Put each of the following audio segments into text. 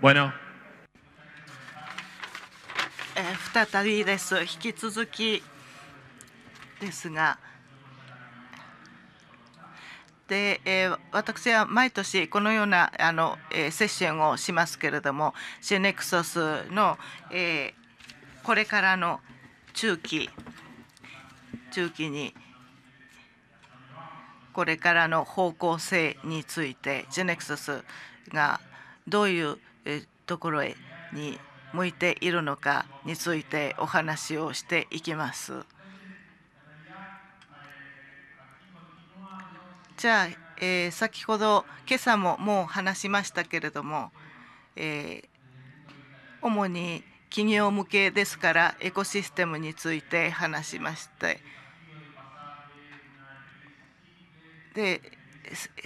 Bueno. 再びです。引き続きですが。で、えー、私は毎年このようなあの、えー、セッションをしますけれどもシェネクソスの、えー、これからの中期中期にこれからの方向性についてジェネクソスがどういうところへに向いているのかについてお話をしていきます。じゃあ、えー、先ほど今朝ももう話しましたけれども、えー、主に企業向けですからエコシステムについて話しましてで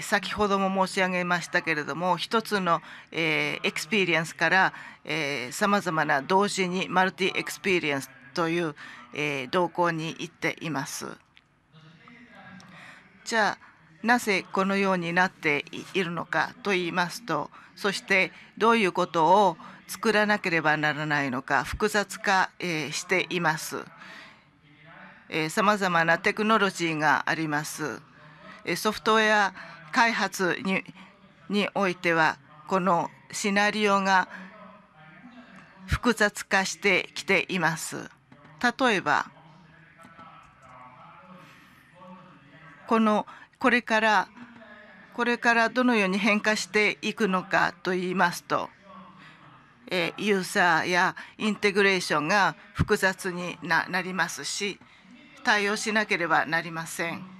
先ほども申し上げましたけれども一つの、えー、エクスペリエンスからさまざまな同時にマルティエクスペリエンスという、えー、動向に行っています。じゃあなぜこのようになっているのかと言いますとそしてどういうことを作らなければならないのか複雑化、えー、しています。さまざまなテクノロジーがあります。ソフトウェア開発ににおいてはこのシナリオが複雑化してきています。例えばこのこれからこれからどのように変化していくのかといいますとユーザーやインテグレーションが複雑になりますし対応しなければなりません。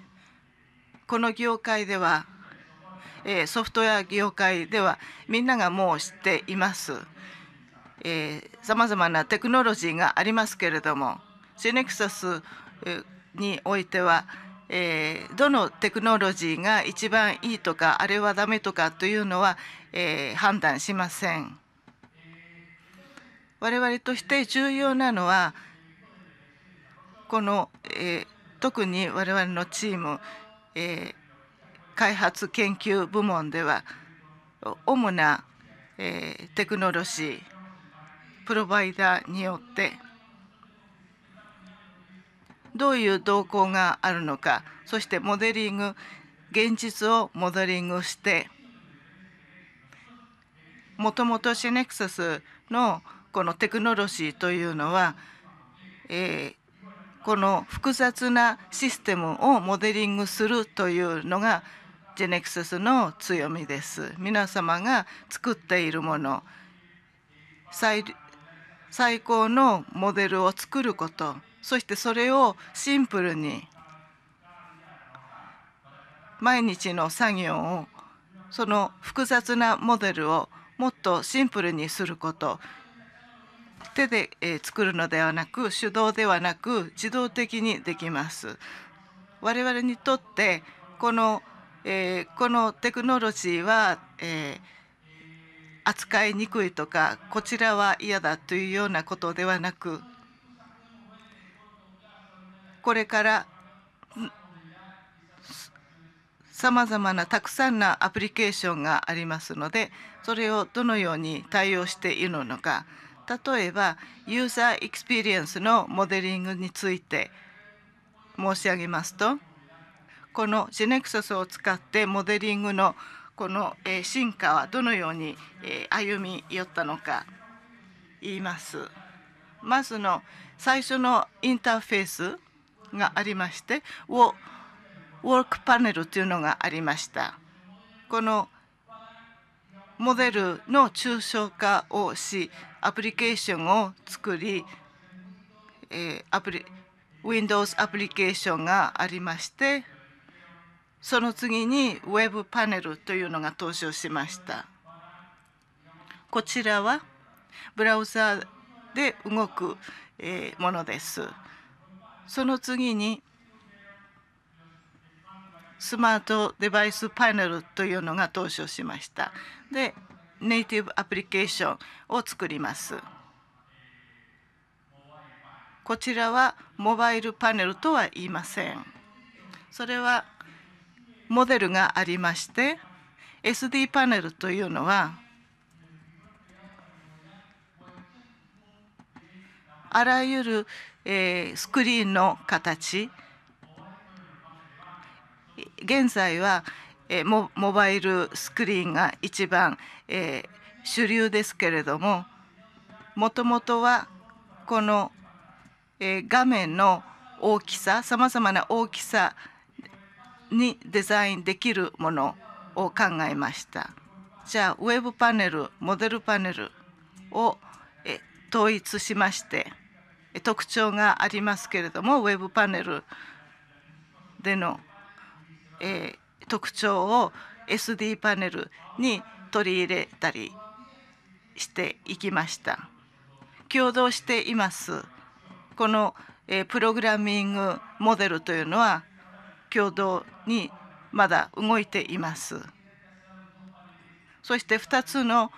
この業界ではソフトウェア業界ではみんながもう知っていますさまざまなテクノロジーがありますけれどもシネクサスにおいてはえどのテクノロジーが一番いいとかあれはダメとかというのは、え判断しません。我々として重要なのはこの、え特に我々のチームえ開発研究部門では主な、えテクノロジープロバイダーによってどういう動向があるのかそしてモデリング現実をモデリングしてもともとシネクサスのこのテクノロジーというのは、えー、この複雑なシステムをモデリングするというのがジェネクセスの強みです。皆様が作っているもの最最高のモデルを作ることそしてそれをシンプルに毎日の作業をその複雑なモデルをもっとシンプルにすること手で、え作るのではなく手動ではなく自動的にできます。我々にとってこの、えー、このテクノロジーは、えー、扱いにくいとかこちらは嫌だというようなことではなくこれからさまざまなたくさんなアプリケーションがありますのでそれをどのように対応しているのか例えばユーザーエクスペリエンスのモデリングについて申し上げますとこのジェネクサスを使ってモデリングのこの進化はどのように歩み寄ったのか言います。まずの最初のインターフェースがありましてウォークパネルというのがありました。このモデルの抽象化をしアプリケーションを作り、えー、アプリ Windows アプリケーションがありましてその次に Web パネルというのが登場しましたこちらはブラウザで動くものですその次にスマートデバイスパネルというのが登場しましたでネイティブアプリケーションを作りますこちらはモバイルパネルとは言いませんそれはモデルがありまして SD パネルというのはあらゆる、えスクリーンの形現在は、えモモバイルスクリーンが一番、えー、主流ですけれどももともとはこの、えー、画面の大きささまざまな大きさにデザインできるものを考えましたじゃあウェブパネルモデルパネルを統一しまして特徴がありますけれどもウェブパネルでのえ特徴を SD パネルに取り入れたりしていきました共同していますこの、えプログラミングモデルというのは共同にまだ動いていますそして2つの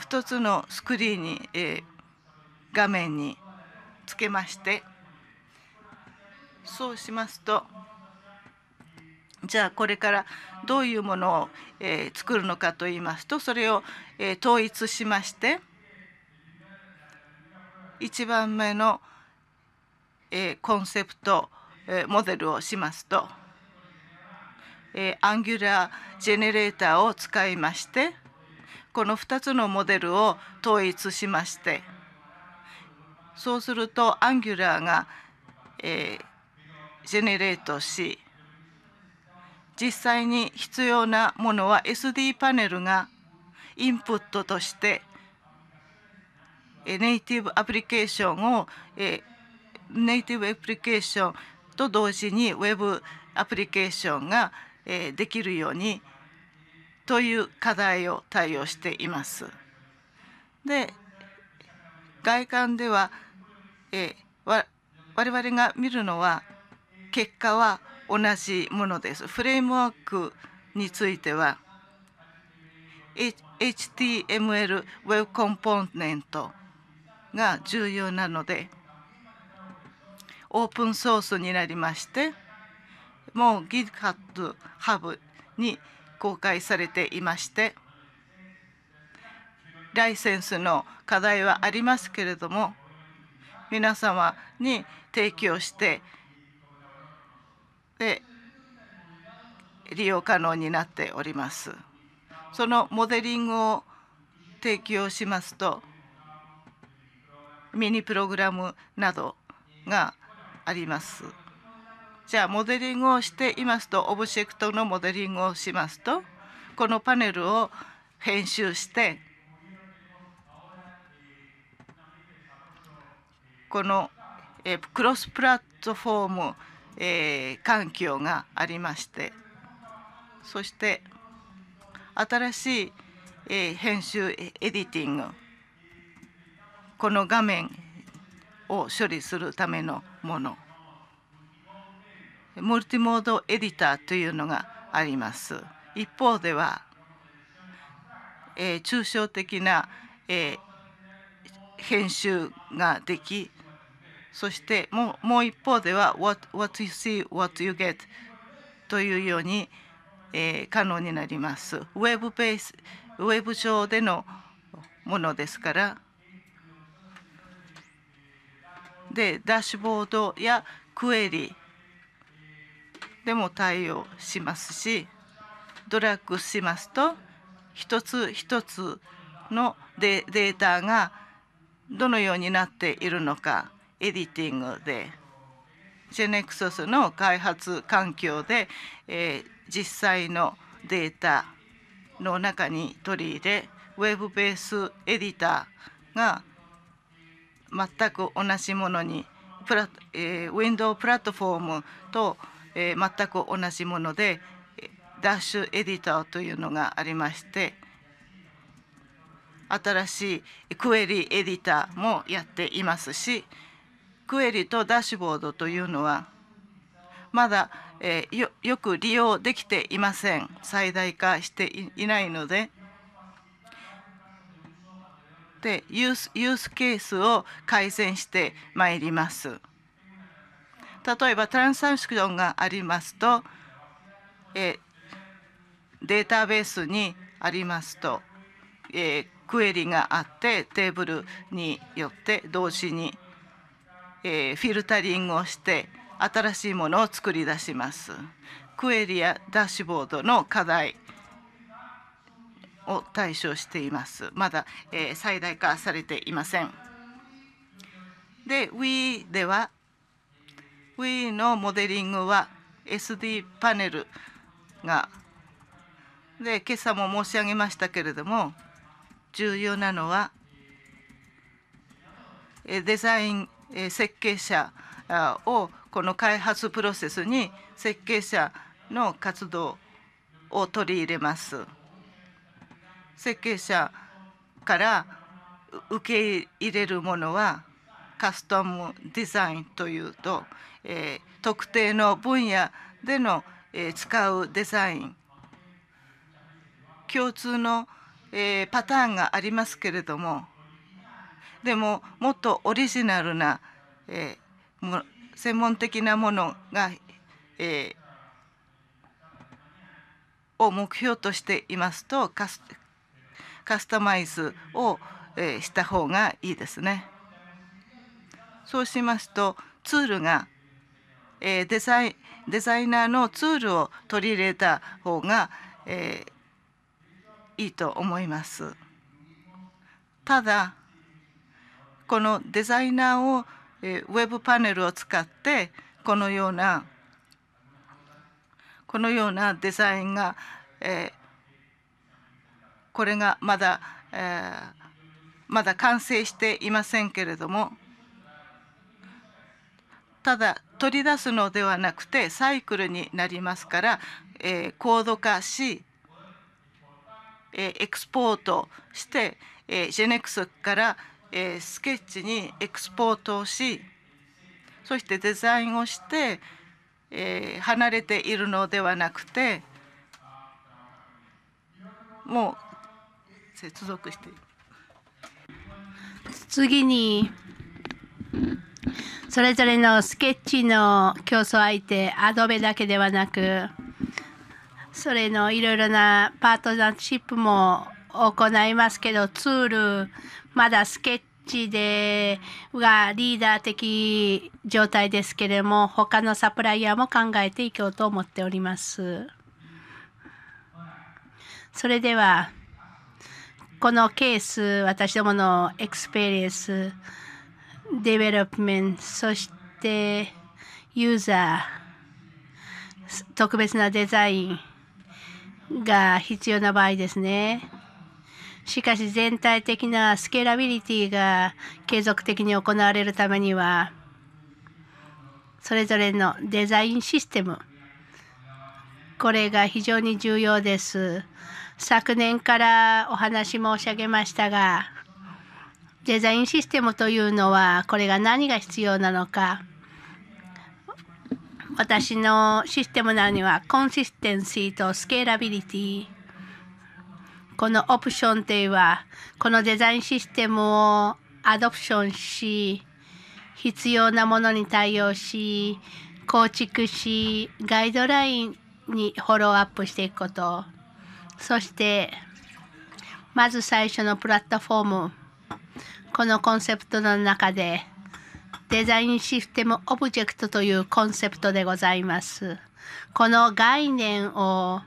2つのスクリーンに、え画面につけましてそうしますとじゃあこれからどういうものを、えー、作るのかといいますとそれを、えー、統一しまして1番目の、えー、コンセプト、えー、モデルをしますと、えー、アンギュラージェネレーターを使いましてこの2つのモデルを統一しましてそうするとアンギュラーが、えー、ジェネレートし実際に必要なものは SD パネルがインプットとしてネイティブアプリケーションをネイティブアプリケーションと同時に Web アプリケーションができるようにという課題を対応しています。で外観では我々が見るのは結果は同じものです。フレームワークについては HTML Web コンポーネントが重要なのでオープンソースになりましてもう GitHub に公開されていましてライセンスの課題はありますけれども皆様に提供してで利用可能になっております。そのモデリングを提供しますとミニプログラムなどがあります。じゃあモデリングをしていますとオブジェクトのモデリングをしますとこのパネルを編集してこのクロスプラットフォームえー、環境がありましてそして新しい、えー、編集エディティングこの画面を処理するためのものモルティモードエディターというのがあります一方では、えー、抽象的な、えー、編集ができそしてもうもう一方では what, what you see, what you get というように、えー、可能になります。ウェブベースウェブ上でのものですから。で、ダッシュボードやクエリでも対応しますし、ドラッグしますと、一つ一つのデータがどのようになっているのかエディティングでジェネクソスの開発環境で、えー、実際のデータの中に取り入れウェブベースエディターが全く同じものにプラ、えー、ウィンドウプラットフォームと、えー、全く同じものでダッシュエディターというのがありまして新しいクエリエディターもやっていますしクエリとダッシュボードというのはまだ、えよく利用できていません最大化していないのででユースユースケースを改善してまいります例えばトランサクションがありますと、えデータベースにありますと、えー、クエリがあってテーブルによって同時にえフィルタリングをして新しいものを作り出しますクエリやダッシュボードの課題を対象していますまだ、え最大化されていませんで WE では WE のモデリングは SD パネルがで今朝も申し上げましたけれども重要なのはデザイン設計者をこの開発プロセスに設計者の活動を取り入れます。設計者から受け入れるものはカスタムデザインというと、えー、特定の分野での、えー、使うデザイン共通の、えー、パターンがありますけれどもでももっとオリジナルな、えー、専門的なものが、えー、を目標としていますとカスカスタマイズを、えー、した方がいいですね。そうしますとツールが、えー、デザイデザイナーのツールを取り入れた方が、えー、いいと思います。ただこのデザイナーを、えウェブパネルを使ってこのようなこのようなデザインが、えこれがまだ、えー、まだ完成していませんけれどもただ取り出すのではなくてサイクルになりますから、えー、高度化し、えエクスポートして、えジェネクスから、えスケッチにエクスポートをしそしてデザインをして、え離れているのではなくてもう接続している次にそれぞれのスケッチの競争相手アドベだけではなくそれのいろいろなパートナーシップも行いますけどツールまだスケッチでがリーダー的状態ですけれども他のサプライヤーも考えていこうと思っております。それではこのケース私どものエクスペリエンスデベロップメントそしてユーザー特別なデザインが必要な場合ですね。しかし全体的なスケーラビリティが継続的に行われるためにはそれぞれのデザインシステムこれが非常に重要です昨年からお話申し上げましたがデザインシステムというのはこれが何が必要なのか私のシステムなのにはコンシステンシーとスケーラビリティこのオプションというはこのデザインシステムをアドプションし必要なものに対応し構築しガイドラインにフォローアップしていくことそしてまず最初のプラットフォームこのコンセプトの中でデザインシステムオブジェクトというコンセプトでございますこの概念を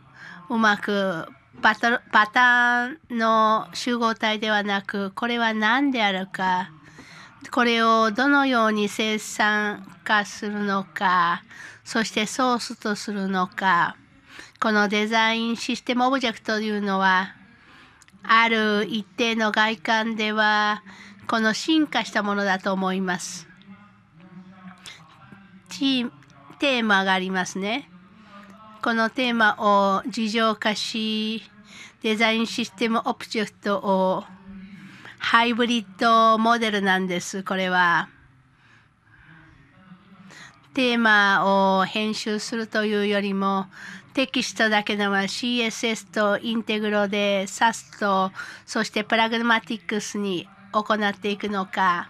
うまくパターンの集合体ではなくこれは何であるかこれをどのように生産化するのかそしてソースとするのかこのデザインシステムオブジェクトというのはある一定の外観ではこの進化したものだと思います。テーマがありますね。このテーマを事情化しデザインシステムオブジェクトをハイブリッドモデルなんですこれは。テーマを編集するというよりもテキストだけのは CSS とインテグロで SAS とそしてプラグマティックスに行っていくのか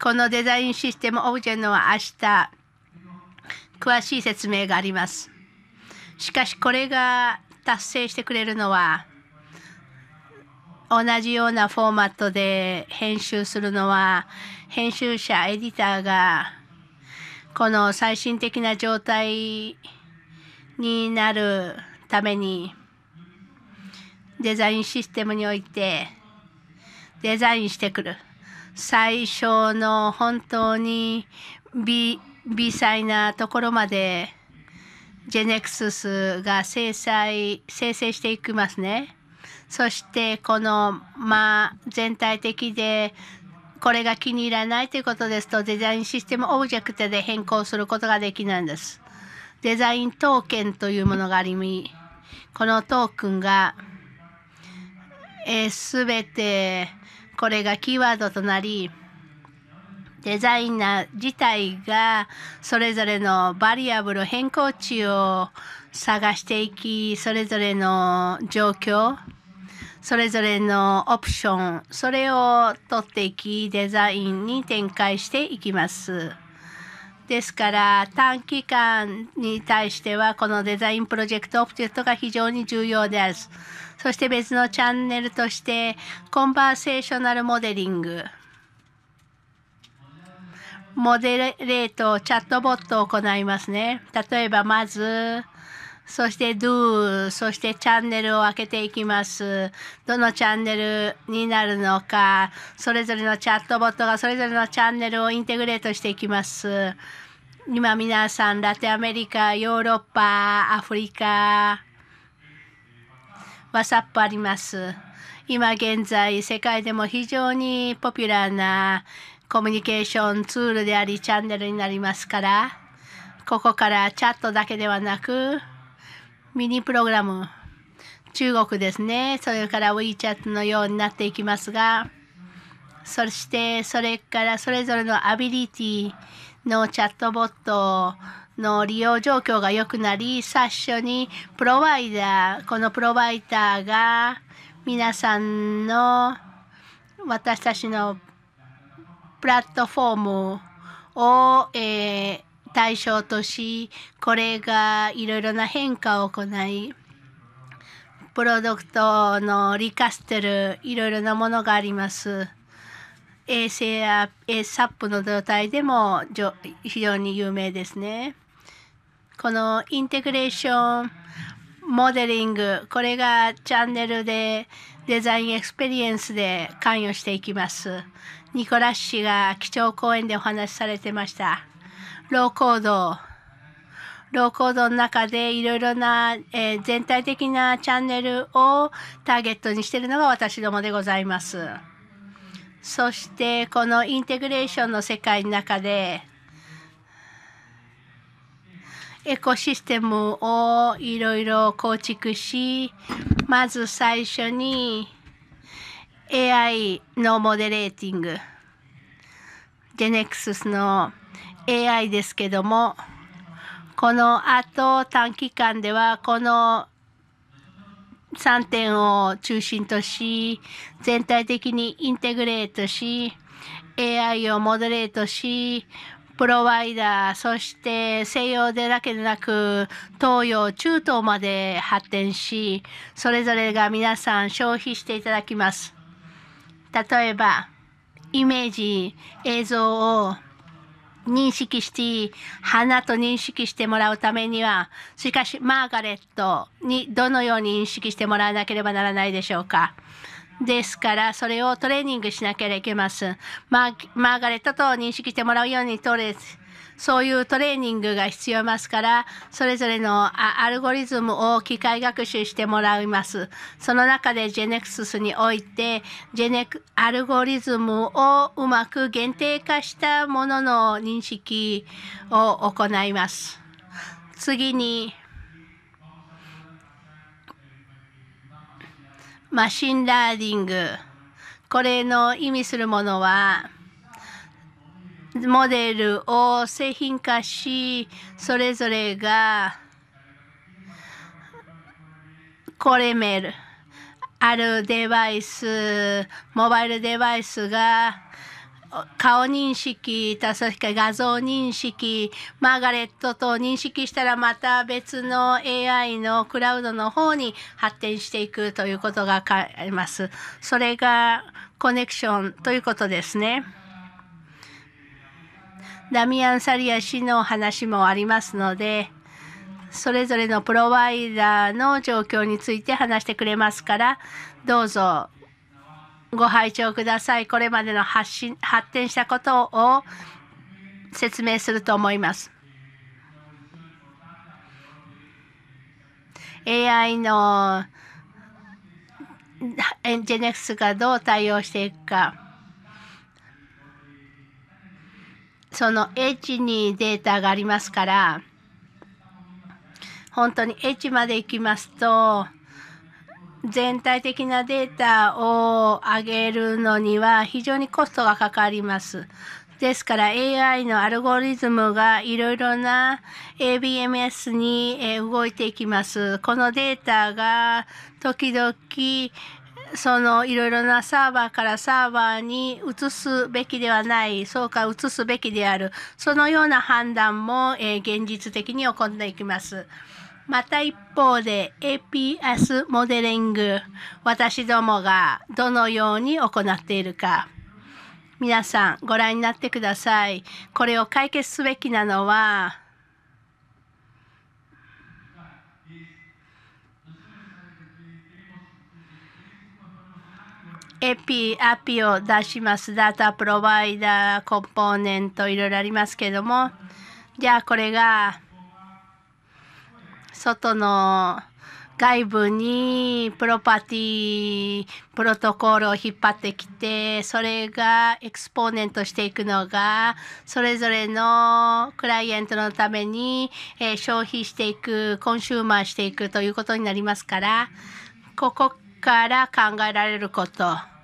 このデザインシステムオブジェのは明日詳しい説明があります。しかしこれが達成してくれるのは同じようなフォーマットで編集するのは編集者エディターがこの最新的な状態になるためにデザインシステムにおいてデザインしてくる最小の本当に美微細なところまでジェネクススが生成生成していきますね。そしてこの間全体的でこれが気に入らないということですとデザインシステムオブジェクトで変更することができないんです。デザイントーケンというものがありみこのトークンがすべ、えー、全てこれがキーワードとなりデザイナー自体がそれぞれのバリアブル変更値を探していきそれぞれの状況それぞれのオプションそれを取っていきデザインに展開していきます。ですから短期間に対してはこのデザインプロジェクトオプジェクトが非常に重要です。そして別のチャンネルとしてコンバーセーショナルモデリングモデレート、チャットボットを行いますね。例えば、まず、そして Do、そしてチャンネルを開けていきます。どのチャンネルになるのか、それぞれのチャットボットがそれぞれのチャンネルをインテグレートしていきます。今皆さん、ラテンアメリカ、ヨーロッパ、アフリカ、わさっ t あります。今現在、世界でも非常にポピュラーなコミュニケーションツールでありチャンネルになりますからここからチャットだけではなくミニプログラム中国ですねそれから WeChat のようになっていきますがそしてそれからそれぞれのアビリティのチャットボットの利用状況が良くなり最初にプロバイダーこのプロバイダーが皆さんの私たちのプラットフォームを、えー、対象としこれがいろいろな変化を行いプロダクトのリカステルいろいろなものがあります。衛星や SAP の状態でも非常に有名ですね。このインテグレーションモデリングこれがチャンネルでデザインエクスペリエンスで関与していきます。ニコラス氏が基調講演でお話しされてました。ローコード。ローコードの中でいろいろな、えー、全体的なチャンネルをターゲットにしているのが私どもでございます。そしてこのインテグレーションの世界の中でエコシステムをいろいろ構築し、まず最初に AI のモデレーティング、ジェネクススの AI ですけども、この後短期間ではこの3点を中心とし、全体的にインテグレートし、AI をモデレートし、プロワイダーそして西洋でだけでなく東洋中東まで発展しそれぞれが皆さん消費していただきます例えばイメージ映像を認識して花と認識してもらうためにはしかしマーガレットにどのように認識してもらわなければならないでしょうかですからそれをトレーニングしなければいけます。マーガレットと認識してもらうようにれず、そういうトレーニングが必要ますからそれぞれのアルゴリズムを機械学習してもらいますその中でジェネクススにおいてジェネクアルゴリズムをうまく限定化したものの認識を行います次にマシンラーィングこれの意味するものはモデルを製品化しそれぞれがこれメルあるデバイスモバイルデバイスが顔認識そして画像認識マーガレットと認識したらまた別の AI のクラウドの方に発展していくということがあります。それがコネクションということですね。ダミアン・サリア氏の話もありますのでそれぞれのプロバイダーの状況について話してくれますからどうぞご拝聴ください。これまでの発信発展したことを説明すると思います。AI のエンジェネクスがどう対応していくか。そのエジにデータがありますから本当にエジまで行きますと全体的なデータを上げるのには非常にコストがかかります。ですから AI のアルゴリズムがいろいろな ABMS に動いていきます。このデータが時々そのいろいろなサーバーからサーバーに移すべきではないそうか移すべきであるそのような判断も、え現実的に行っていきます。また一方で APS モデリング私どもがどのように行っているか皆さんご覧になってくださいこれを解決すべきなのはエピ、アピを出します。ダータプロバイダー、コンポーネント、いろいろありますけども。じゃあ、これが外の外部にプロパティプロトコールを引っ張ってきてそれがエクスポーネントしていくのがそれぞれのクライアントのために、えー、消費していくコンシューマーしていくということになりますからここから考えられること。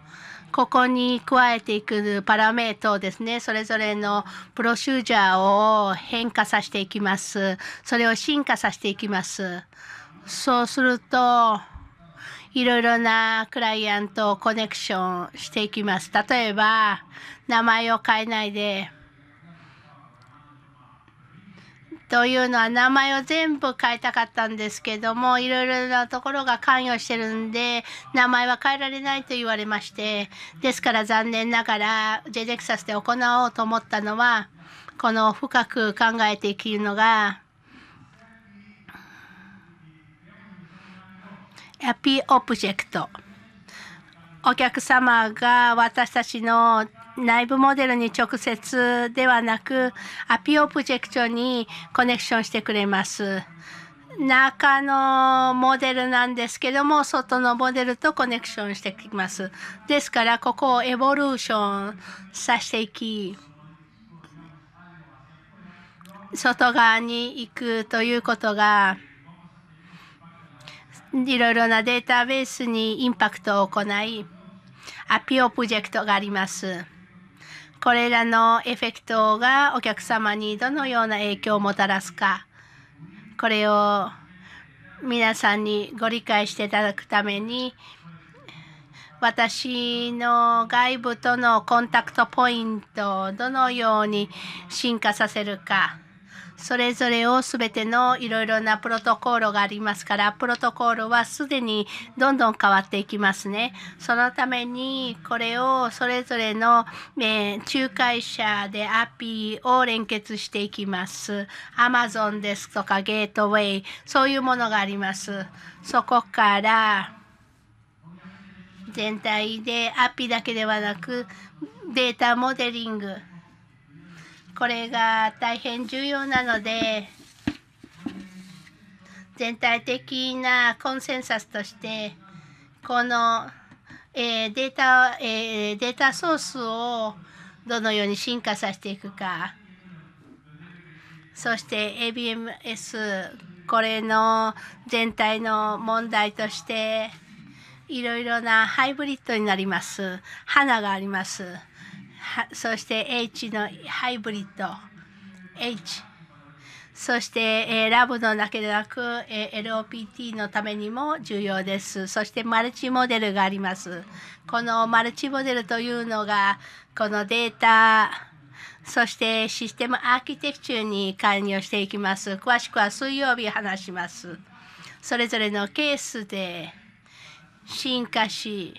ここに加えていくパラメータをですねそれぞれのプロシュージャーを変化させていきますそれを進化させていきますそうするといろいろなクライアントをコネクションしていきます例えば名前を変えないでというのは名前を全部変えたかったんですけどもいろいろなところが関与してるんで名前は変えられないと言われましてですから残念ながら j ネクサスで行おうと思ったのはこの深く考えていくのがエピオブジェクトお客様が私たちの内部モデルに直接ではなくアピオプジェクトにコネクションしてくれます。中のモデルなんですけども外のモデルとコネクションしてきます。ですからここをエボリューションさせていき外側に行くということがいろいろなデータベースにインパクトを行いアピオプジェクトがあります。これらのエフェクトがお客様にどのような影響をもたらすかこれを皆さんにご理解していただくために私の外部とのコンタクトポイントをどのように進化させるかそれぞれを全てのいろいろなプロトコルがありますからプロトコルはすでにどんどん変わっていきますねそのためにこれをそれぞれの、えー、仲介者でアピーを連結していきます Amazon ですとかゲートウェイそういうものがありますそこから全体でアピだけではなくデータモデリングこれが大変重要なので全体的なコンセンサスとしてこの、えー、データ、えー、データソースをどのように進化させていくかそして ABMS これの全体の問題としていろいろなハイブリッドになります花があります。そして H のハイブリッド H そして、えー、ラブのだけでなく、えー、LOPT のためにも重要です。そしてマルチモデルがあります。このマルチモデルというのがこのデータそしてシステムアーキテクチャに関与していきます。詳しくは水曜日話します。それぞれのケースで進化し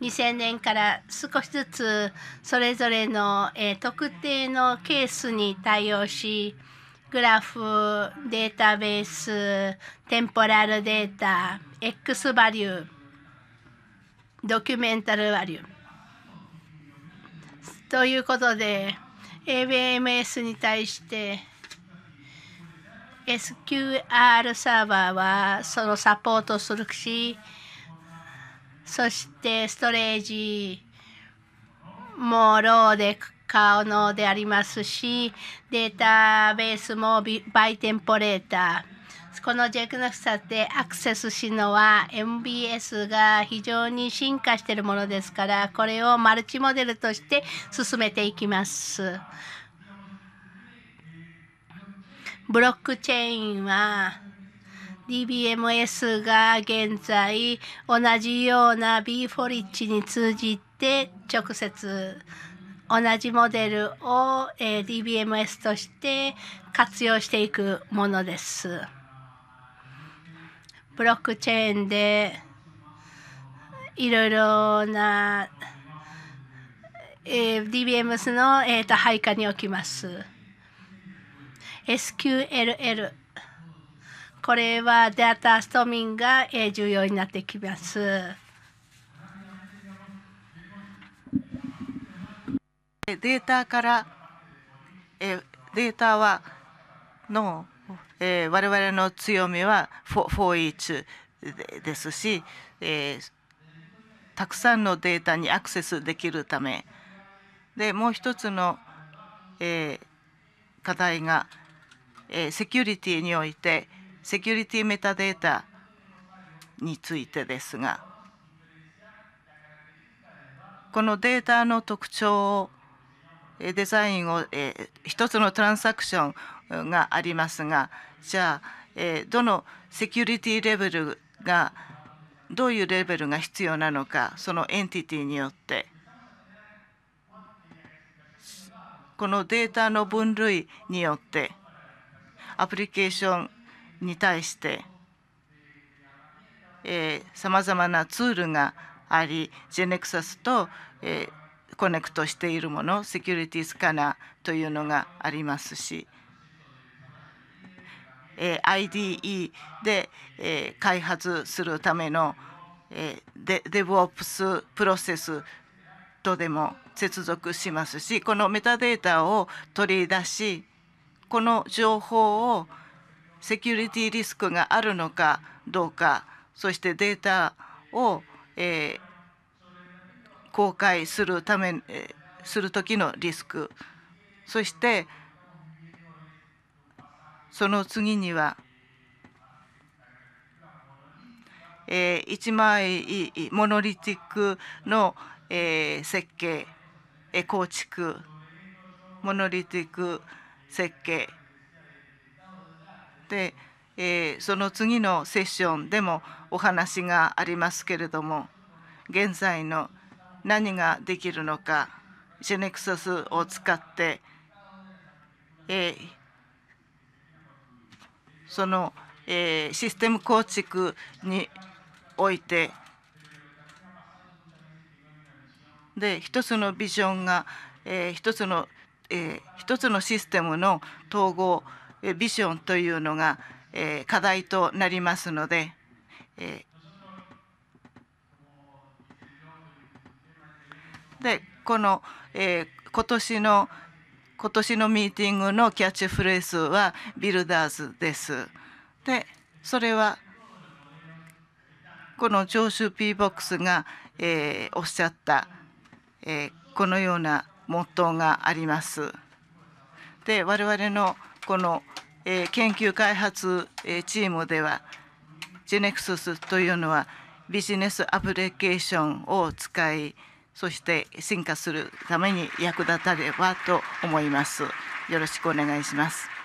2000年から少しずつそれぞれの、えー、特定のケースに対応しグラフデータベーステンポラルデータ X バリュードキュメンタルバリューということで ABMS に対して SQR サーバーはそのサポートするしそしてストレージもローで可能でありますしデータベースもバイテンポレーターこのジェクナクサでアクセスしのは MBS が非常に進化しているものですからこれをマルチモデルとして進めていきます。ブロックチェーンは DBMS が現在同じような B フォリッジに通じて直接同じモデルを、え DBMS として活用していくものです。ブロックチェーンでいろいろな、え DBMS の、えと配下に置きます。SQLL これはデータストミングが重要になってきます。データからデータはの我々の強みは 4E2 ですし、たくさんのデータにアクセスできるためでもう一つの、課題が、セキュリティにおいて、セキュリティメタデータについてですがこのデータの特徴をデザインを、えー、一つのトランサクションがありますがじゃあ、えー、どのセキュリティレベルがどういうレベルが必要なのかそのエンティティによってこのデータの分類によってアプリケーションに対してさまざまなツールがあり GeneXus と、えコネクトしているものセキュリティスカナーというのがありますし、え IDE で、え開発するための、えー、DevOps プロセスとでも接続しますしこのメタデータを取り出しこの情報を、セキュリティリスクがあるのかどうかそしてデータを、えー、公開するため、えー、する時のリスクそしてその次には、えー、一枚モノリティックの、えー、設計構築モノリティック設計て、えー、その次のセッションでもお話がありますけれども現在の何ができるのかジェネクサスを使って、えー、その、えー、システム構築においてで一つのビジョンが、えー、一つの、えー、一つのシステムの統合ビジョンというのが課題となりますのででこの今年の今年のミーティングのキャッチフレーズはビルダーズです。でそれはこのジョーシュ・ピーボックスが、えー、おっしゃった、えー、このようなモットーがあります。で我々のこの研究開発チームではジェネクススというのはビジネスアプリケーションを使いそして進化するために役立たればと思います。よろしくお願いします。